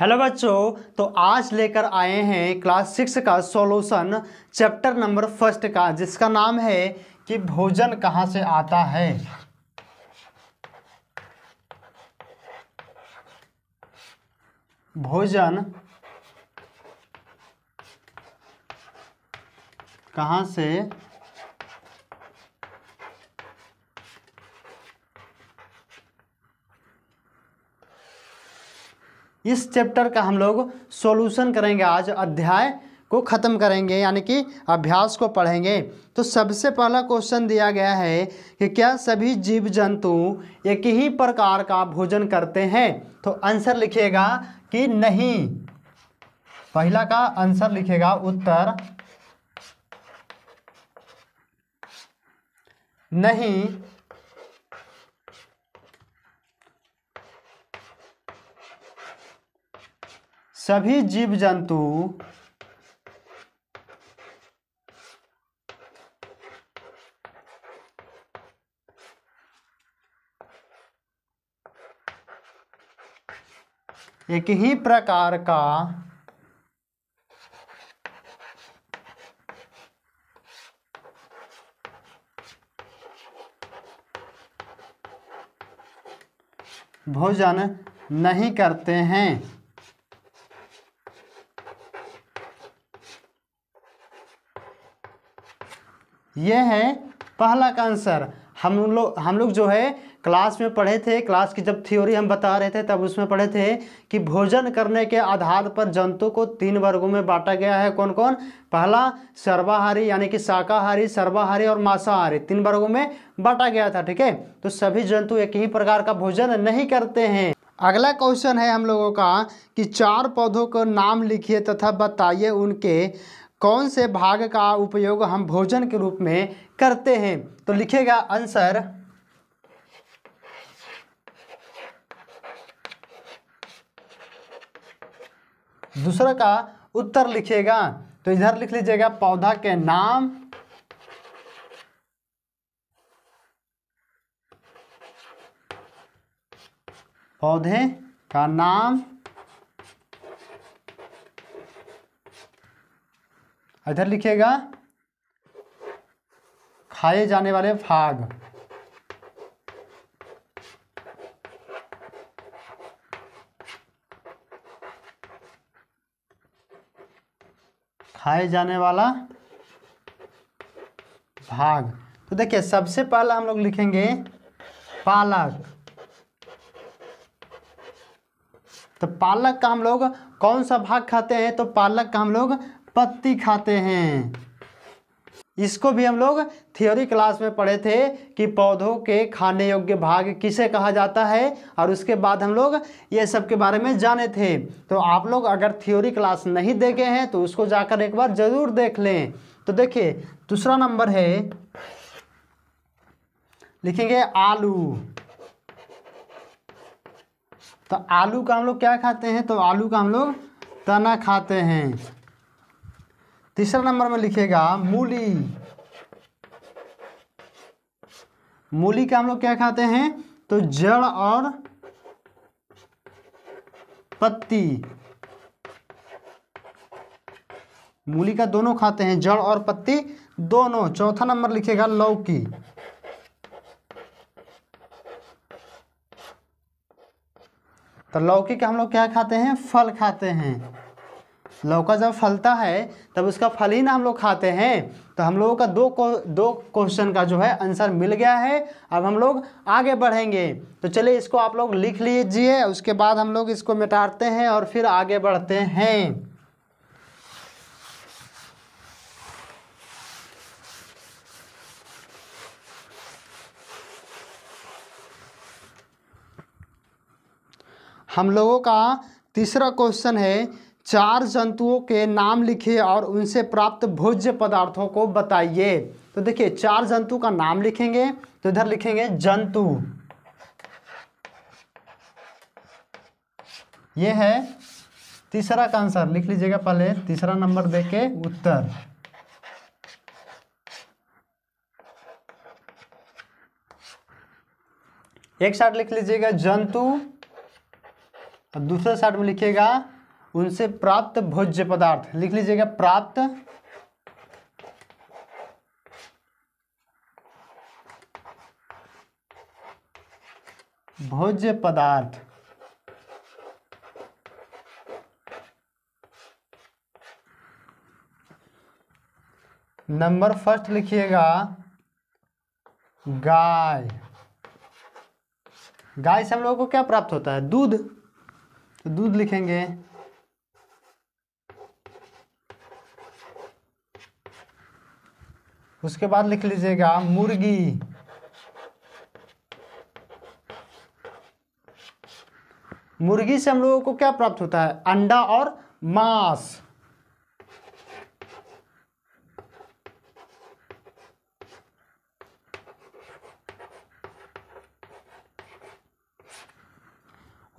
hello बच्चों तो आज लेकर आए हैं क्लास सिक्स का सॉल्यूशन चैप्टर नंबर फर्स्ट का जिसका नाम है कि भोजन कहाँ से आता है भोजन कहाँ से इस चैप्टर का हम लोग सॉल्यूशन करेंगे आज अध्याय को ख़त्म करेंगे यानी कि अभ्यास को पढ़ेंगे तो सबसे पहला क्वेश्चन दिया गया है कि क्या सभी जीव जंतु एक ही प्रकार का भोजन करते हैं तो आंसर लिखिएगा कि नहीं पहला का आंसर लिखेगा उत्तर नहीं सभी जीव जंतु एक ही प्रकार का भोजन नहीं करते हैं ये है पहला का आंसर हम लोग हम लोग जो है क्लास में पढ़े थे क्लास की जब थ्योरी हम बता रहे थे तब उसमें पढ़े थे कि भोजन करने के आधार पर जंतु को तीन वर्गों में बांटा गया है कौन कौन पहला सर्वाहारी यानी कि शाकाहारी सर्वाहारी और मांसाहारी तीन वर्गों में बांटा गया था ठीक है तो सभी जंतु एक ही प्रकार का भोजन नहीं करते हैं अगला क्वेश्चन है हम लोगों का कि चार पौधों का नाम लिखिए तथा बताइए उनके कौन से भाग का उपयोग हम भोजन के रूप में करते हैं तो लिखेगा आंसर दूसरा का उत्तर लिखिएगा तो इधर लिख लीजिएगा पौधा के नाम पौधे का नाम इधर लिखिएगा खाए जाने वाले भाग खाए जाने वाला भाग तो देखिए सबसे पहला हम लोग लिखेंगे पालक तो पालक का हम लोग कौन सा भाग खाते हैं तो पालक का हम लोग पत्ती खाते हैं इसको भी हम लोग थियोरी क्लास में पढ़े थे कि पौधों के खाने योग्य भाग किसे कहा जाता है और उसके बाद हम लोग ये सब के बारे में जाने थे तो आप लोग अगर थियोरी क्लास नहीं देखे हैं तो उसको जाकर एक बार ज़रूर देख लें तो देखिए दूसरा नंबर है लिखेंगे आलू तो आलू का हम लोग क्या खाते हैं तो आलू का हम लोग तना खाते हैं तीसरा नंबर में लिखिएगा मूली मूली का हम लोग क्या खाते हैं तो जड़ और पत्ती मूली का दोनों खाते हैं जड़ और पत्ती दोनों चौथा नंबर लिखेगा लौकी तो लौकी का हम लोग क्या खाते हैं फल खाते हैं लौका जब फलता है तब उसका फल ही ना हम लोग खाते हैं तो हम लोगों का दो को, दो क्वेश्चन का जो है आंसर मिल गया है अब हम लोग आगे बढ़ेंगे तो चलिए इसको आप लोग लिख लीजिए उसके बाद हम लोग इसको मिटारते हैं और फिर आगे बढ़ते हैं हम लोगों का तीसरा क्वेश्चन है चार जंतुओं के नाम लिखिए और उनसे प्राप्त भोज्य पदार्थों को बताइए तो देखिए चार जंतु का नाम लिखेंगे तो इधर लिखेंगे जंतु ये है तीसरा का आंसर लिख लीजिएगा पहले तीसरा नंबर देके उत्तर एक साइड लिख लीजिएगा जंतु और दूसरे साइड में लिखिएगा उनसे प्राप्त भोज्य पदार्थ लिख लीजिएगा प्राप्त भोज्य पदार्थ नंबर फर्स्ट लिखिएगा गाय गाय से हम लोगों को क्या प्राप्त होता है दूध तो दूध लिखेंगे उसके बाद लिख लीजिएगा मुर्गी मुर्गी से हम लोगों को क्या प्राप्त होता है अंडा और मांस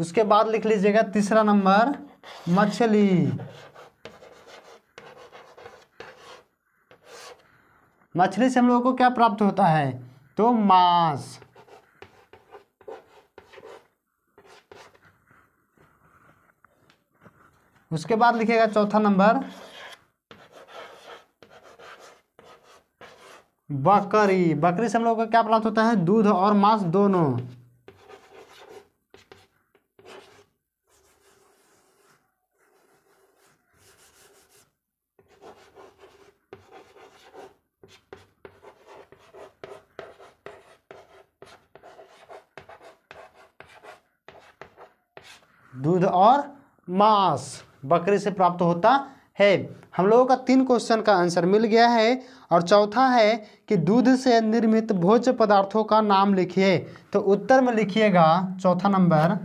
उसके बाद लिख लीजिएगा तीसरा नंबर मछली मछली से हम लोगों को क्या प्राप्त होता है तो मांस उसके बाद लिखेगा चौथा नंबर बकरी बकरी से हम लोगों को क्या प्राप्त होता है दूध और मांस दोनों दूध और मांस बकरी से प्राप्त होता है हम लोगों का तीन क्वेश्चन का आंसर मिल गया है और चौथा है कि दूध से निर्मित भोज्य पदार्थों का नाम लिखिए तो उत्तर में लिखिएगा चौथा नंबर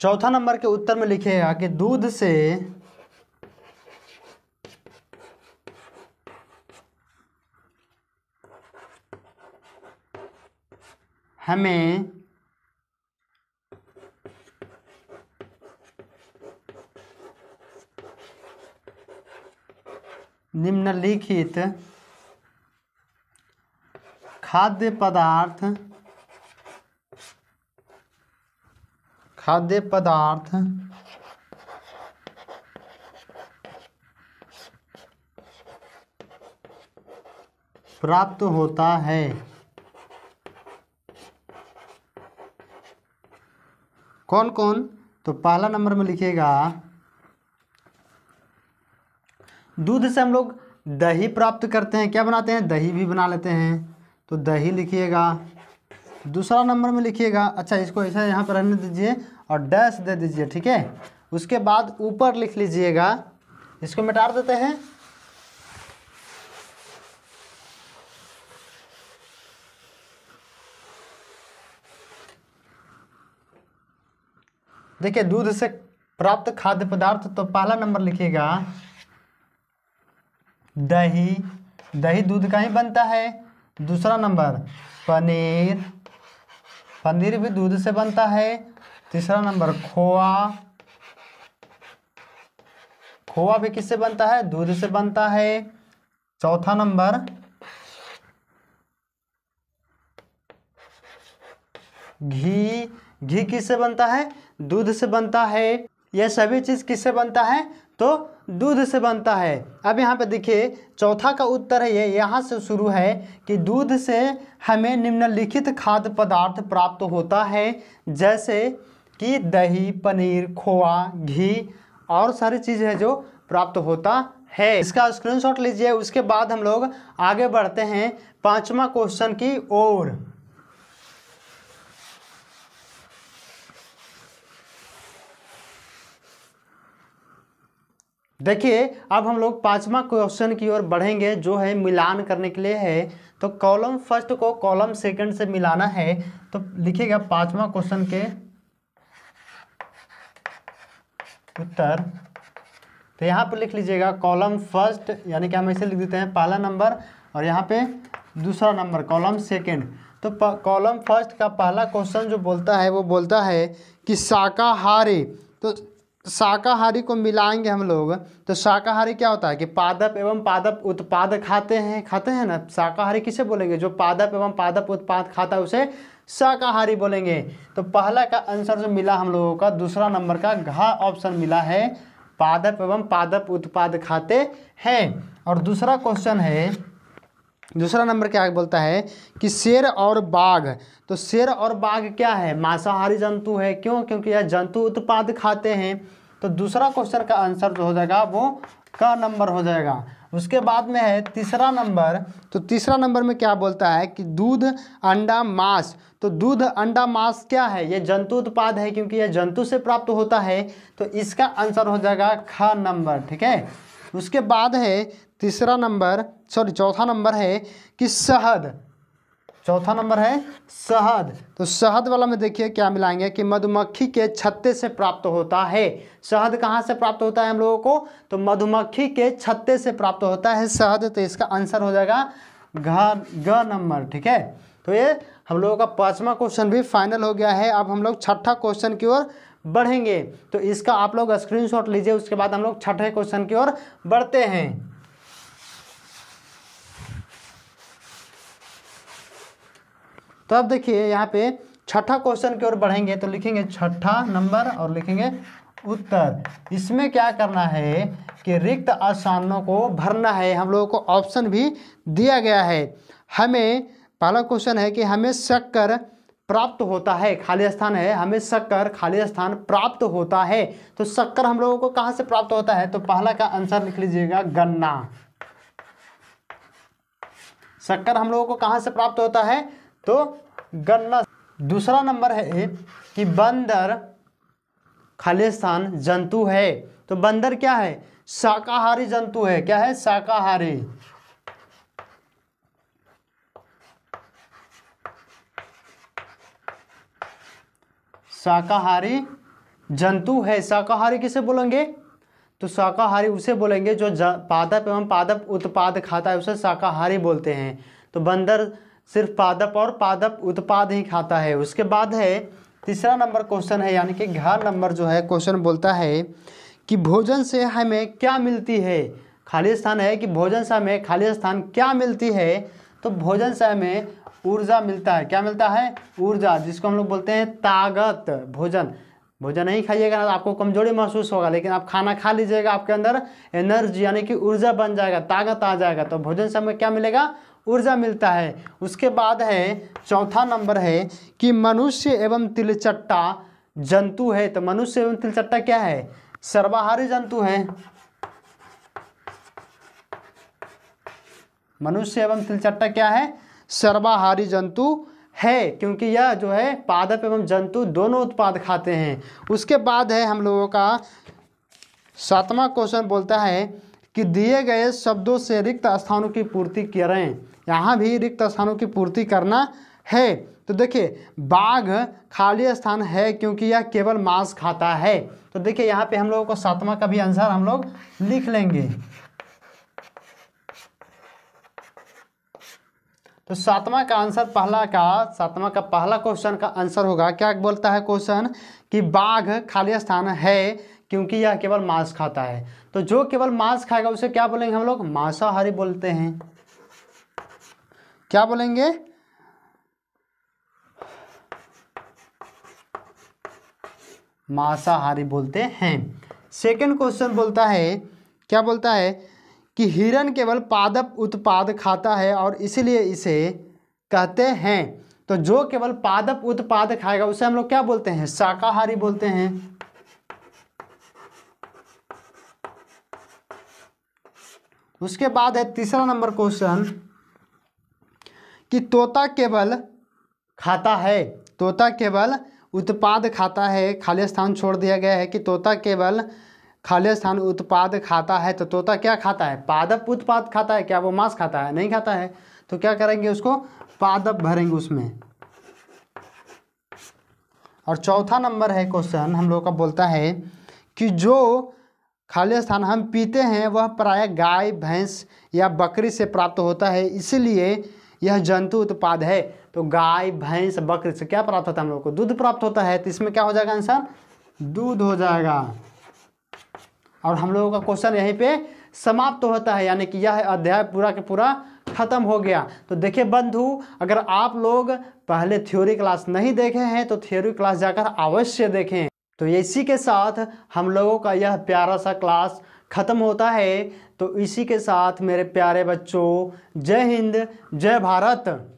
चौथा नंबर के उत्तर में लिखिएगा कि दूध से हमें निम्नलिखित खाद्य पदार्थ खाद्य पदार्थ प्राप्त होता है कौन कौन तो पहला नंबर में लिखेगा दूध से हम लोग दही प्राप्त करते हैं क्या बनाते हैं दही भी बना लेते हैं तो दही लिखिएगा दूसरा नंबर में लिखिएगा अच्छा इसको ऐसा यहाँ पर रहने दीजिए और डैश दे दीजिए ठीक है उसके बाद ऊपर लिख लीजिएगा इसको मिटार देते हैं देखिए दूध से प्राप्त खाद्य पदार्थ तो पहला नंबर लिखिएगा दही दही दूध का ही बनता है दूसरा नंबर पनीर पनीर भी दूध से बनता है तीसरा नंबर खोआ खोआ भी किससे बनता है दूध से बनता है चौथा नंबर घी घी किससे बनता है दूध से बनता है यह सभी चीज़ किससे बनता है तो दूध से बनता है अब यहाँ पे देखिए चौथा का उत्तर है ये यहाँ से शुरू है कि दूध से हमें निम्नलिखित खाद्य पदार्थ प्राप्त होता है जैसे कि दही पनीर खोआ घी और सारी चीज़ है जो प्राप्त होता है इसका स्क्रीनशॉट लीजिए उसके बाद हम लोग आगे बढ़ते हैं पांचवा क्वेश्चन की ओर देखिए अब हम लोग पांचवा क्वेश्चन की ओर बढ़ेंगे जो है मिलान करने के लिए है तो कॉलम फर्स्ट को कॉलम सेकंड से मिलाना है तो लिखिएगा पांचवा क्वेश्चन के उत्तर तो यहाँ पर लिख लीजिएगा कॉलम फर्स्ट यानी कि हम ऐसे लिख देते हैं पहला नंबर और यहाँ पे दूसरा नंबर कॉलम सेकंड तो कॉलम फर्स्ट का पहला क्वेश्चन जो बोलता है वो बोलता है कि शाकाहारी तो तो शाकाहारी को मिलाएंगे हम लोग तो शाकाहारी क्या होता है कि पादप एवं पादप उत्पाद खाते हैं खाते हैं ना शाकाहारी किसे बोलेंगे जो पादप एवं पादप उत्पाद खाता है उसे शाकाहारी बोलेंगे तो पहला का आंसर जो मिला हम लोगों का दूसरा नंबर का घा ऑप्शन मिला है पादप एवं पादप उत्पाद खाते हैं और दूसरा क्वेश्चन है दूसरा नंबर क्या बोलता है कि शेर और बाघ तो शेर और बाघ क्या है मांसाहारी जंतु है क्यों क्योंकि यह जंतु उत्पाद खाते हैं तो दूसरा क्वेश्चन का आंसर जो हो जाएगा वो क नंबर हो जाएगा उसके बाद में है तीसरा नंबर तो तीसरा नंबर में क्या बोलता है कि दूध अंडा मांस तो दूध अंडा मांस क्या है ये जंतु उत्पाद है क्योंकि यह जंतु से प्राप्त होता है तो इसका आंसर हो जाएगा ख नंबर ठीक है उसके बाद है तीसरा नंबर सॉरी चौथा नंबर है कि शहद चौथा नंबर है शहद तो शहद वाला में देखिए क्या मिलाएंगे कि मधुमक्खी के छत्ते से प्राप्त होता है शहद कहाँ से प्राप्त होता है हम लोगों को तो मधुमक्खी के छत्ते से प्राप्त होता है शहद तो इसका आंसर हो जाएगा घ ग नंबर ठीक है तो ये हम लोगों का पाँचवा क्वेश्चन भी फाइनल हो गया है अब हम लोग छठा क्वेश्चन की ओर बढ़ेंगे तो इसका आप लोग स्क्रीनशॉट लीजिए उसके बाद हम लोग छठे क्वेश्चन की ओर बढ़ते हैं तो अब देखिए यहाँ पे छठा क्वेश्चन की ओर बढ़ेंगे तो लिखेंगे छठा नंबर और लिखेंगे उत्तर इसमें क्या करना है कि रिक्त स्थानों को भरना है हम लोगों को ऑप्शन भी दिया गया है हमें पहला क्वेश्चन है कि हमें शक्कर प्राप्त होता है खाली स्थान है हमें शक्कर खाली स्थान प्राप्त होता है तो शक्कर हम लोगों को कहाँ से प्राप्त होता है तो पहला का आंसर लिख लीजिएगा गन्ना शक्कर हम लोगों को कहाँ से प्राप्त होता है तो गन्ना दूसरा नंबर है कि बंदर खालिस्तान जंतु है तो बंदर क्या है शाकाहारी जंतु है क्या है शाकाहारी शाकाहारी जंतु है शाकाहारी किसे बोलेंगे तो शाकाहारी उसे बोलेंगे जो पादप एवं पादप उत्पाद खाता है उसे शाकाहारी बोलते हैं तो बंदर सिर्फ पादप और पादप उत्पाद ही खाता है उसके बाद है तीसरा नंबर क्वेश्चन है यानी कि घर नंबर जो है क्वेश्चन बोलता है कि भोजन से हमें क्या मिलती है खाली स्थान है कि भोजन से हमें खाली स्थान क्या मिलती है तो भोजन से हमें ऊर्जा मिलता है क्या मिलता है ऊर्जा जिसको हम लोग बोलते हैं ताकत भोजन भोजन नहीं खाइएगा ना आपको कमजोरी महसूस होगा लेकिन आप खाना खा लीजिएगा आपके अंदर एनर्जी यानी कि ऊर्जा बन जाएगा ताकत आ जाएगा तो भोजन से हमें क्या मिलेगा ऊर्जा मिलता है उसके बाद है चौथा नंबर है कि मनुष्य एवं तिलचट्टा जंतु है तो मनुष्य एवं तिलचट्टा क्या है सर्वाहारी जंतु है मनुष्य एवं तिलचट्टा क्या है सर्वाहारी जंतु है क्योंकि यह जो है पादप एवं जंतु दोनों उत्पाद खाते हैं उसके बाद है हम लोगों का सातवां क्वेश्चन बोलता है कि दिए गए शब्दों से रिक्त स्थानों की पूर्ति करें यहाँ भी रिक्त स्थानों की पूर्ति करना है तो देखिए बाघ खाली स्थान है क्योंकि यह केवल मांस खाता है तो देखिए यहाँ पे हम लोगों को सातवां का भी आंसर हम लोग लिख लेंगे तो सातवां का आंसर पहला का सातवां का पहला क्वेश्चन का आंसर होगा क्या बोलता है क्वेश्चन कि बाघ खाली स्थान है क्योंकि यह केवल मांस खाता है तो जो केवल मांस खाएगा उसे क्या बोलेंगे हम लोग मांसाहारी बोलते हैं क्या बोलेंगे मांसाहारी बोलते हैं सेकंड क्वेश्चन बोलता है क्या बोलता है कि हिरण केवल पादप उत्पाद खाता है और इसलिए इसे कहते हैं तो जो केवल पादप उत्पाद खाएगा उसे हम लोग क्या बोलते हैं शाकाहारी बोलते हैं उसके बाद है तीसरा नंबर क्वेश्चन कि तोता केवल खाता है तोता केवल उत्पाद खाता है खाली स्थान छोड़ दिया गया है कि तोता केवल खाली स्थान उत्पाद खाता है तो तोता क्या खाता है पादप उत्पाद खाता है क्या वो मांस खाता है नहीं खाता है तो क्या करेंगे उसको पादप भरेंगे उसमें और चौथा नंबर है क्वेश्चन हम लोग का बोलता है कि जो खाली स्थान हम पीते हैं वह प्राय गाय भैंस या बकरी से प्राप्त होता है इसीलिए यह जंतु उत्पाद है तो गाय भैंस बकरी से क्या प्राप्त होता है हम लोग को दूध प्राप्त होता है तो इसमें क्या हो जाएगा आंसर दूध हो जाएगा और हम लोगों का क्वेश्चन यहीं पे समाप्त तो होता है यानी कि यह अध्याय पूरा के पूरा ख़त्म हो गया तो देखिए बंधु अगर आप लोग पहले थ्योरी क्लास नहीं देखे हैं तो थ्योरी क्लास जाकर अवश्य देखें तो इसी के साथ हम लोगों का यह प्यारा सा क्लास ख़त्म होता है तो इसी के साथ मेरे प्यारे बच्चों जय हिंद जय भारत